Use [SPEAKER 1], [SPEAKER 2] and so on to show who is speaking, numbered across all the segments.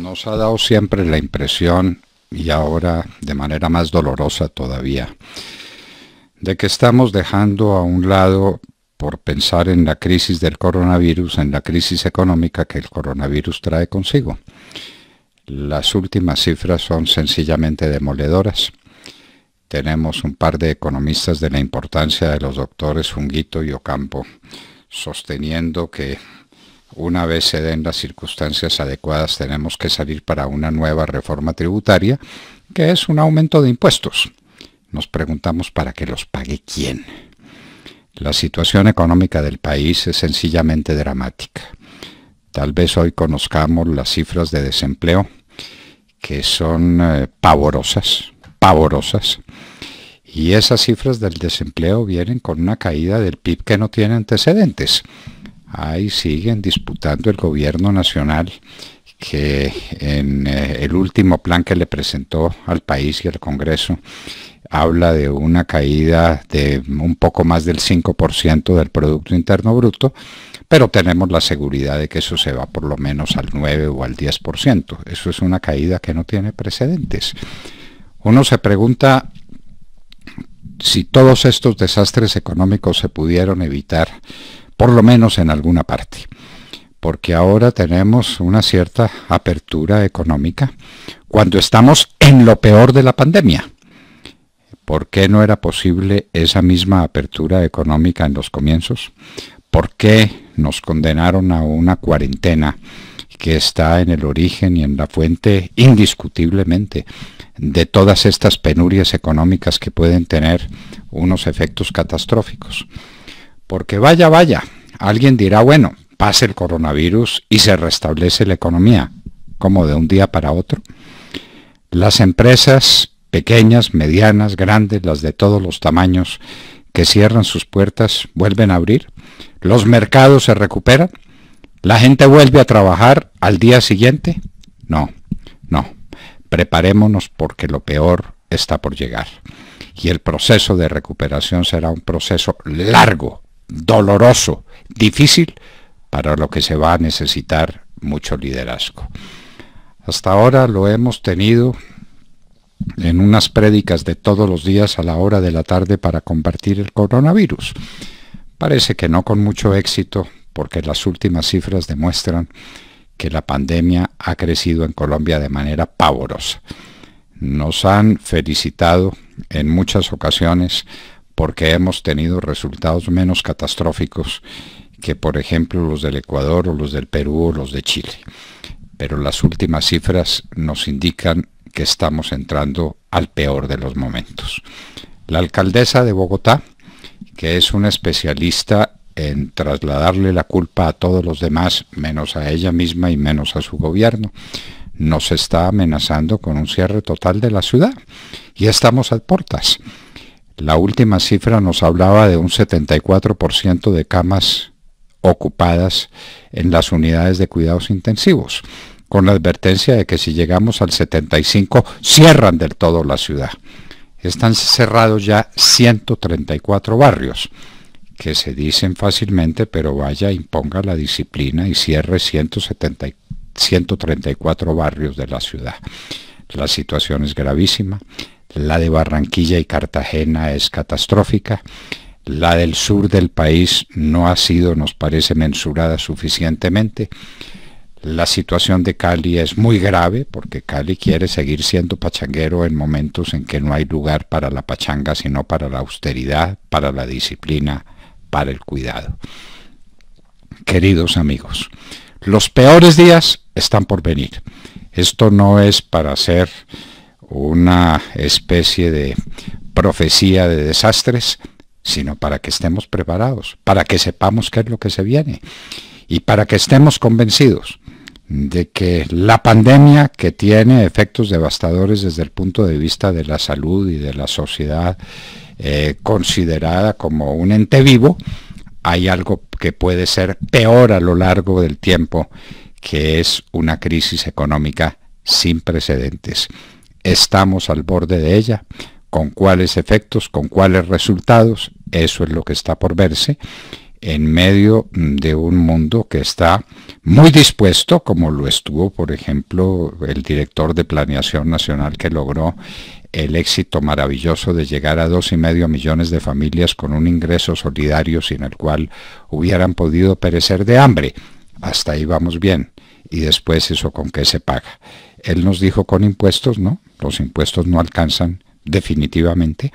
[SPEAKER 1] nos ha dado siempre la impresión, y ahora de manera más dolorosa todavía, de que estamos dejando a un lado, por pensar en la crisis del coronavirus, en la crisis económica que el coronavirus trae consigo. Las últimas cifras son sencillamente demoledoras. Tenemos un par de economistas de la importancia de los doctores Funguito y Ocampo sosteniendo que una vez se den las circunstancias adecuadas, tenemos que salir para una nueva reforma tributaria, que es un aumento de impuestos. Nos preguntamos para qué los pague quién. La situación económica del país es sencillamente dramática. Tal vez hoy conozcamos las cifras de desempleo, que son eh, pavorosas, pavorosas. Y esas cifras del desempleo vienen con una caída del PIB que no tiene antecedentes ahí siguen disputando el gobierno nacional que en eh, el último plan que le presentó al país y al Congreso habla de una caída de un poco más del 5% del Producto Interno Bruto, pero tenemos la seguridad de que eso se va por lo menos al 9 o al 10%. Eso es una caída que no tiene precedentes. Uno se pregunta si todos estos desastres económicos se pudieron evitar por lo menos en alguna parte, porque ahora tenemos una cierta apertura económica cuando estamos en lo peor de la pandemia. ¿Por qué no era posible esa misma apertura económica en los comienzos? ¿Por qué nos condenaron a una cuarentena que está en el origen y en la fuente indiscutiblemente de todas estas penurias económicas que pueden tener unos efectos catastróficos? Porque vaya, vaya, alguien dirá, bueno, pase el coronavirus y se restablece la economía, como de un día para otro. Las empresas pequeñas, medianas, grandes, las de todos los tamaños, que cierran sus puertas, vuelven a abrir. Los mercados se recuperan. La gente vuelve a trabajar al día siguiente. No, no. Preparémonos porque lo peor está por llegar. Y el proceso de recuperación será un proceso largo, doloroso, difícil, para lo que se va a necesitar mucho liderazgo. Hasta ahora lo hemos tenido en unas prédicas de todos los días a la hora de la tarde para combatir el coronavirus. Parece que no con mucho éxito, porque las últimas cifras demuestran que la pandemia ha crecido en Colombia de manera pavorosa. Nos han felicitado en muchas ocasiones porque hemos tenido resultados menos catastróficos que, por ejemplo, los del Ecuador o los del Perú o los de Chile. Pero las últimas cifras nos indican que estamos entrando al peor de los momentos. La alcaldesa de Bogotá, que es una especialista en trasladarle la culpa a todos los demás, menos a ella misma y menos a su gobierno, nos está amenazando con un cierre total de la ciudad. Y estamos a puertas. La última cifra nos hablaba de un 74% de camas ocupadas en las unidades de cuidados intensivos, con la advertencia de que si llegamos al 75% cierran del todo la ciudad. Están cerrados ya 134 barrios que se dicen fácilmente, pero vaya, imponga la disciplina y cierre 134 barrios de la ciudad. La situación es gravísima, la de Barranquilla y Cartagena es catastrófica, la del sur del país no ha sido, nos parece, mensurada suficientemente, la situación de Cali es muy grave porque Cali quiere seguir siendo pachanguero en momentos en que no hay lugar para la pachanga, sino para la austeridad, para la disciplina, para el cuidado. Queridos amigos, los peores días están por venir. Esto no es para ser una especie de profecía de desastres, sino para que estemos preparados, para que sepamos qué es lo que se viene y para que estemos convencidos de que la pandemia que tiene efectos devastadores desde el punto de vista de la salud y de la sociedad eh, considerada como un ente vivo, hay algo que puede ser peor a lo largo del tiempo, que es una crisis económica sin precedentes estamos al borde de ella, con cuáles efectos, con cuáles resultados, eso es lo que está por verse en medio mm, de un mundo que está muy dispuesto, como lo estuvo, por ejemplo, el director de Planeación Nacional que logró el éxito maravilloso de llegar a dos y medio millones de familias con un ingreso solidario sin el cual hubieran podido perecer de hambre. Hasta ahí vamos bien. Y después eso con qué se paga. Él nos dijo con impuestos, ¿no? Los impuestos no alcanzan definitivamente.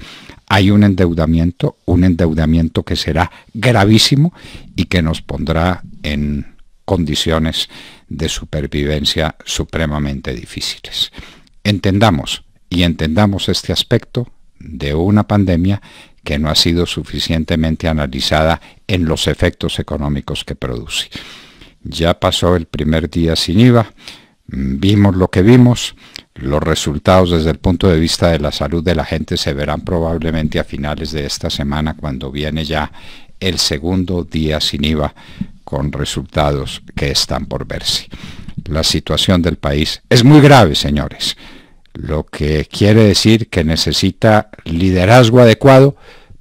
[SPEAKER 1] Hay un endeudamiento, un endeudamiento que será gravísimo y que nos pondrá en condiciones de supervivencia supremamente difíciles. Entendamos y entendamos este aspecto de una pandemia que no ha sido suficientemente analizada en los efectos económicos que produce. Ya pasó el primer día sin IVA, vimos lo que vimos, los resultados desde el punto de vista de la salud de la gente se verán probablemente a finales de esta semana cuando viene ya el segundo día sin IVA con resultados que están por verse. La situación del país es muy grave, señores, lo que quiere decir que necesita liderazgo adecuado,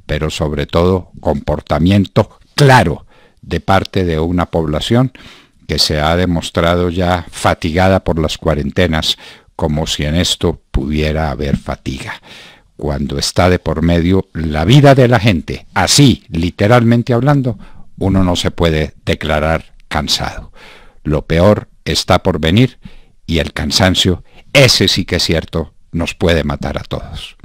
[SPEAKER 1] pero sobre todo comportamiento claro de parte de una población que se ha demostrado ya fatigada por las cuarentenas, como si en esto pudiera haber fatiga. Cuando está de por medio la vida de la gente, así, literalmente hablando, uno no se puede declarar cansado. Lo peor está por venir y el cansancio, ese sí que es cierto, nos puede matar a todos.